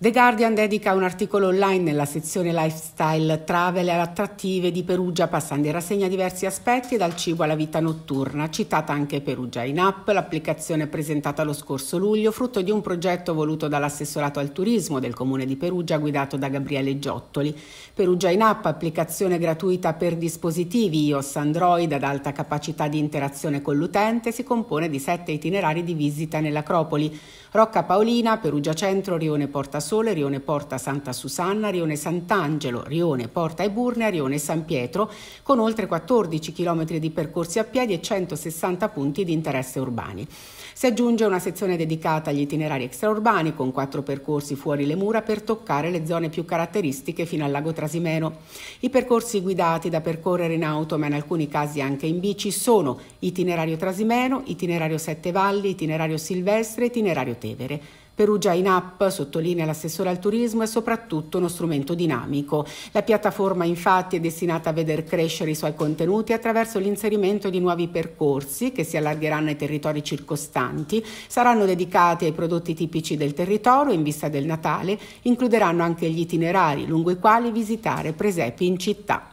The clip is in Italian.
The Guardian dedica un articolo online nella sezione Lifestyle Travel alle attrattive di Perugia, passando in rassegna diversi aspetti dal cibo alla vita notturna, citata anche Perugia in App, l'applicazione presentata lo scorso luglio, frutto di un progetto voluto dall'assessorato al turismo del comune di Perugia, guidato da Gabriele Giottoli. Perugia in App, applicazione gratuita per dispositivi iOS Android ad alta capacità di interazione con l'utente, si compone di sette itinerari di visita nell'Acropoli. Rocca Paolina, Perugia Centro, Rione Porta Sole, Rione Porta Santa Susanna, Rione Sant'Angelo, Rione Porta Eburnea, Rione San Pietro, con oltre 14 km di percorsi a piedi e 160 punti di interesse urbani. Si aggiunge una sezione dedicata agli itinerari extraurbani con quattro percorsi fuori le mura per toccare le zone più caratteristiche fino al lago Trasimeno. I percorsi guidati da percorrere in auto, ma in alcuni casi anche in bici, sono itinerario Trasimeno, itinerario Sette Valli, itinerario Silvestre, itinerario Tevere. Perugia in app, sottolinea l'assessore al turismo, è soprattutto uno strumento dinamico. La piattaforma infatti è destinata a veder crescere i suoi contenuti attraverso l'inserimento di nuovi percorsi che si allargheranno ai territori circostanti, saranno dedicati ai prodotti tipici del territorio in vista del Natale, includeranno anche gli itinerari lungo i quali visitare presepi in città.